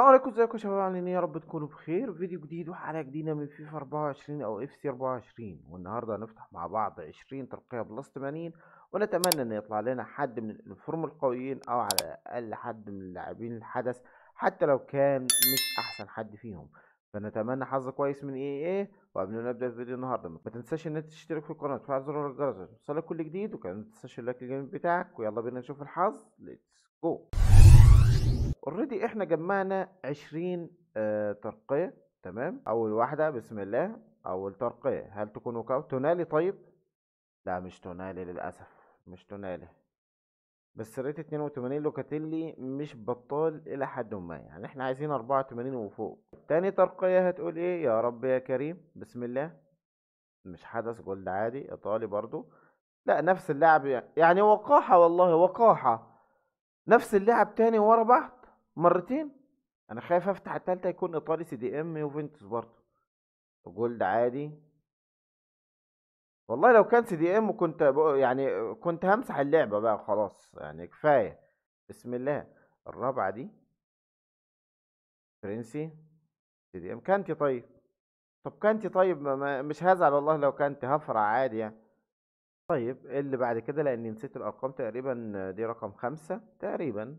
السلام عليكم ازيكم يا شباب عاملين ايه يا رب تكونوا بخير فيديو جديد وحلقه جديده من فيفا 24 او اف سي 24 والنهارده هنفتح مع بعض 20 ترقيه بلس 80 ونتمنى ان يطلع لنا حد من الفورم القويين او على الاقل حد من اللاعبين الحدث حتى لو كان مش احسن حد فيهم فنتمنى حظ كويس من اي اي إيه، وقبل ما نبدا الفيديو فيديو النهارده ما تنساش ان انت تشترك في القناه وتفعل زر الجرس عشان يوصلك كل جديد وكمان ما تنساش اللايك الجميل بتاعك ويلا بينا نشوف الحظ ليتس جو اوريدي احنا جمعنا 20 آه، ترقيه تمام اول واحده بسم الله اول ترقيه هل تكون نوك تونالي طيب لا مش تونالي للاسف مش تونالي بس ريت 82 لوكاتيلي مش بطال الى حد ما يعني احنا عايزين 84 وفوق تاني ترقيه هتقول ايه يا رب يا كريم بسم الله مش حدث جولد عادي ايطالي برضو لا نفس اللاعب يعني،, يعني, وقاحه والله وقاحه نفس اللاعب تاني ورا بعض مرتين انا خايف افتح التالتة يكون ايطالي سي دي ام يوفنتوس برضه جولد عادي والله لو كان سي دي ام كنت يعني كنت همسح اللعبه بقى خلاص يعني كفايه بسم الله الرابعه دي فرنسي سي دي ام كانتي طيب طب كانتي طيب ما مش هزعل والله لو كانتي هفرع عادي يعني طيب إيه اللي بعد كده لاني نسيت الارقام تقريبا دي رقم خمسة تقريبا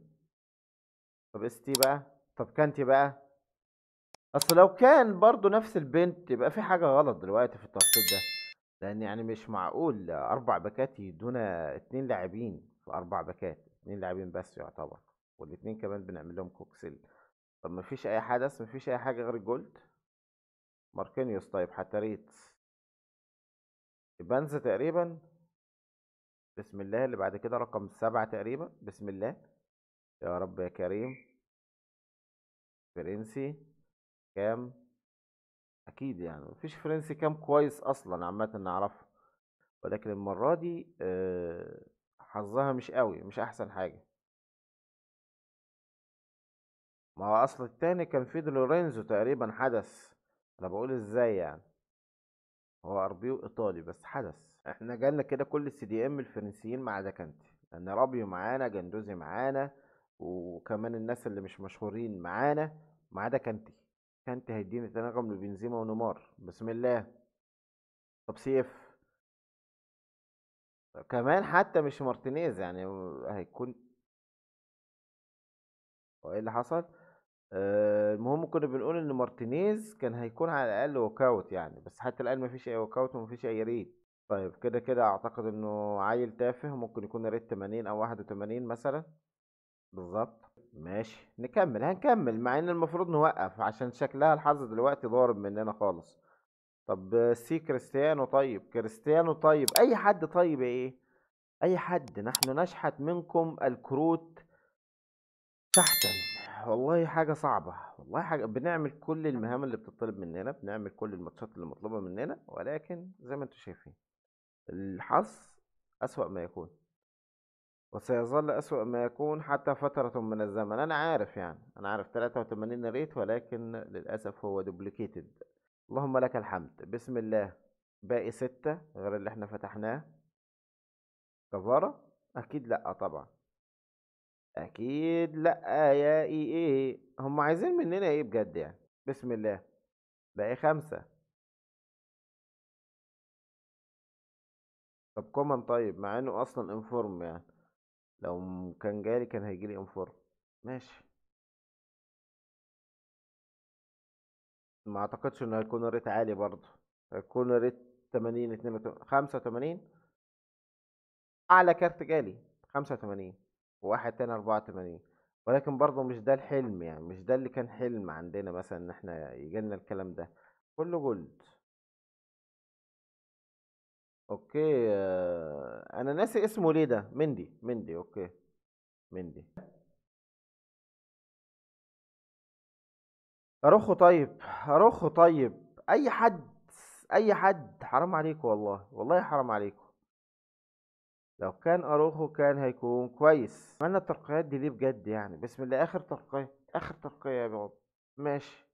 طب اس تي بقى طب كانتي بقى اصل لو كان برضو نفس البنت يبقى في حاجه غلط دلوقتي في التخطيط ده لان يعني مش معقول اربع باكات يدونا اتنين لاعبين في اربع باكات اتنين لاعبين بس يعتبر والاتنين كمان بنعمل لهم كوكسيل طب مفيش اي حدث مفيش اي حاجه غير الجولد ماركينيوس طيب حتى ريتس بنزا تقريبا بسم الله اللي بعد كده رقم سبعة تقريبا بسم الله يا رب يا كريم فرنسي كام اكيد يعني مفيش فرنسي كام كويس اصلا عامه نعرفه ولكن المره دي آه، حظها مش قوي مش احسن حاجه ما هو اصل التاني كان في لورينزو تقريبا حدث انا بقول ازاي يعني هو اربيو ايطالي بس حدث احنا جالنا كده كل السي دي ام الفرنسيين ما عدا كانتي لان رابيو معانا جندوزي معانا وكمان الناس اللي مش مشهورين معانا ما عدا كانتي كانتي هيديني تناغم لبنزيما ونيمار بسم الله طب سيف كمان حتى مش مارتينيز يعني هيكون هو ايه اللي حصل آه، المهم كنا بنقول ان مارتينيز كان هيكون على الاقل ووك اوت يعني بس حتى الان مفيش اي ووك اوت ومفيش اي ريد طيب كده كده اعتقد انه عيل تافه ممكن يكون ريت 80 او 81 مثلا بالظبط ماشي نكمل هنكمل مع ان المفروض نوقف عشان شكلها الحظ دلوقتي ضارب مننا خالص طب سي كريستيانو طيب كريستيانو طيب اي حد طيب ايه اي حد نحن نشحت منكم الكروت تحتا والله حاجة صعبة والله حاجة بنعمل كل المهام اللي بتطلب مننا بنعمل كل الماتشات اللي مطلوبة مننا ولكن زي ما انتم شايفين الحظ أسوأ ما يكون وسيظل أسوأ ما يكون حتى فترة من الزمن أنا عارف يعني أنا عارف 83 ريت ولكن للأسف هو دوبليكيتد اللهم لك الحمد بسم الله باقي ستة غير اللي احنا فتحناه كفارة أكيد لأ طبعا أكيد لأ يا إي إي هم عايزين مننا إيه بجد يعني بسم الله باقي خمسة طب كومن طيب مع إنه أصلا انفورم يعني لو كان جالي كان هيجيلي ام 4 ماشي ما اعتقدش انه هيكون ريت عالي برضه هيكون ريت 80 82 85 اعلى كارت جالي 85 وواحد تاني 84 ولكن برضه مش ده الحلم يعني مش ده اللي كان حلم عندنا مثلا ان احنا لنا الكلام ده كله جولد اوكي آه، انا ناسي اسمه ليه ده مندي مندي اوكي مندي اروخو طيب اروخو طيب اي حد اي حد حرام عليكم والله والله حرام عليكم لو كان اروخو كان هيكون كويس اتمنى الترقيات دي ليه بجد يعني بسم الله اخر ترقيه اخر ترقيه يا بابا ماشي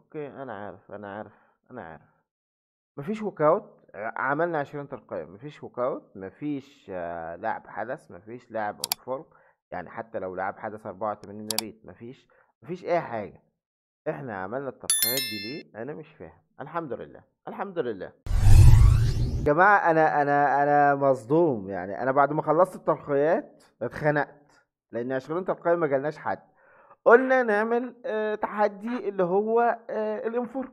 اوكي انا عارف انا عارف انا عارف مفيش ووك اوت عملنا 20 ترقية مفيش ووك اوت مفيش آه، لاعب حدث مفيش لاعب اون فورم يعني حتى لو لاعب حدث 84 ريت مفيش مفيش اي حاجة احنا عملنا الترقيات دي ليه انا مش فاهم الحمد لله الحمد لله يا جماعة انا انا انا مصدوم يعني انا بعد ما خلصت الترقيات اتخنقت لان 20 ترقية ما جالناش حد قلنا نعمل آه، تحدي اللي هو آه، الانفور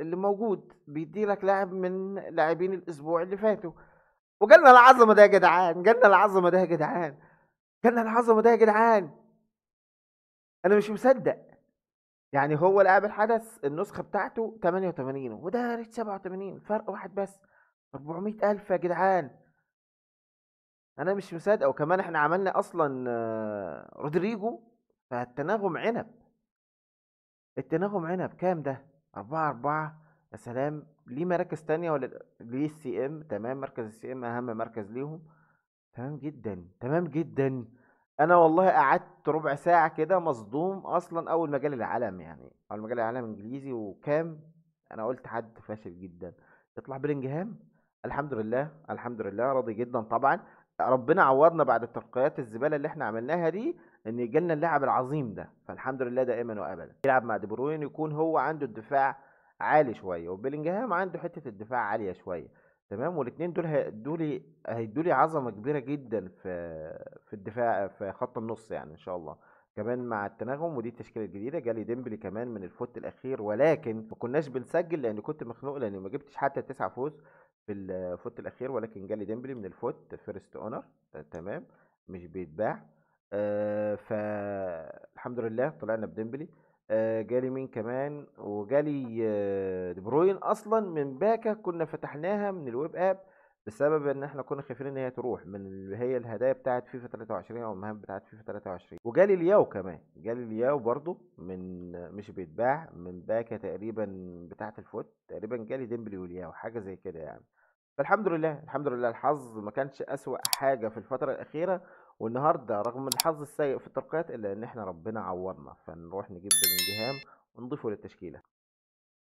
اللي موجود بيدي لك لاعب من لاعبين الاسبوع اللي فاتوا وجالنا العظمه ده يا جدعان جالنا العظمه ده يا جدعان جالنا العظمه ده يا جدعان انا مش مصدق يعني هو لاعب الحدث النسخه بتاعته 88 وده ريت 87 فرق واحد بس 400000 يا جدعان انا مش مصدق وكمان احنا عملنا اصلا آه، رودريجو فالتناغم عنب التناغم عنب كام ده أربعة أربعة يا سلام ليه مراكز تانية ولا ليه السي ام تمام مركز السي ام أهم مركز ليهم تمام جدا تمام جدا انا والله قعدت ربع ساعه كده مصدوم اصلا اول مجال العالم يعني اول مجال العالم انجليزي وكام انا قلت حد فاشل جدا يطلع بلينجهام الحمد لله الحمد لله راضي جدا طبعا ربنا عوضنا بعد الترقيات الزباله اللي احنا عملناها دي ان جالنا اللاعب العظيم ده فالحمد لله دائما وابدا يلعب مع دي بروين يكون هو عنده الدفاع عالي شويه وبيلينجهام عنده حته الدفاع عاليه شويه تمام والاثنين دول هيدولي هيدولي عظمه كبيره جدا في في الدفاع في خط النص يعني ان شاء الله كمان مع التناغم ودي التشكيله الجديده جالي ديمبلي كمان من الفوت الاخير ولكن ما كناش بنسجل لان كنت مخنوق لان ما جبتش حتى تسعة فوز في الفوت آه، الاخير ولكن جالي ديمبلي من الفوت فيرست اونر تمام مش بيتباع آه فالحمد لله طلعنا بديمبلي آه جالي مين كمان وجالي آه دي بروين اصلا من باكا كنا فتحناها من الويب اب بسبب ان احنا كنا خايفين ان هي تروح من اللي هي الهدايا بتاعه فيفا 23 او المهام بتاعه فيفا 23 وجالي الياو كمان جالي الياو برضو من مش بيتباع من باكه تقريبا بتاعه الفوت تقريبا جالي ديمبلي والياو حاجه زي كده يعني فالحمد لله الحمد لله الحظ ما كانش اسوأ حاجه في الفتره الاخيره والنهارده رغم الحظ السيء في الترقيات الا ان احنا ربنا عورنا فنروح نجيب بلينجهام ونضيفه للتشكيله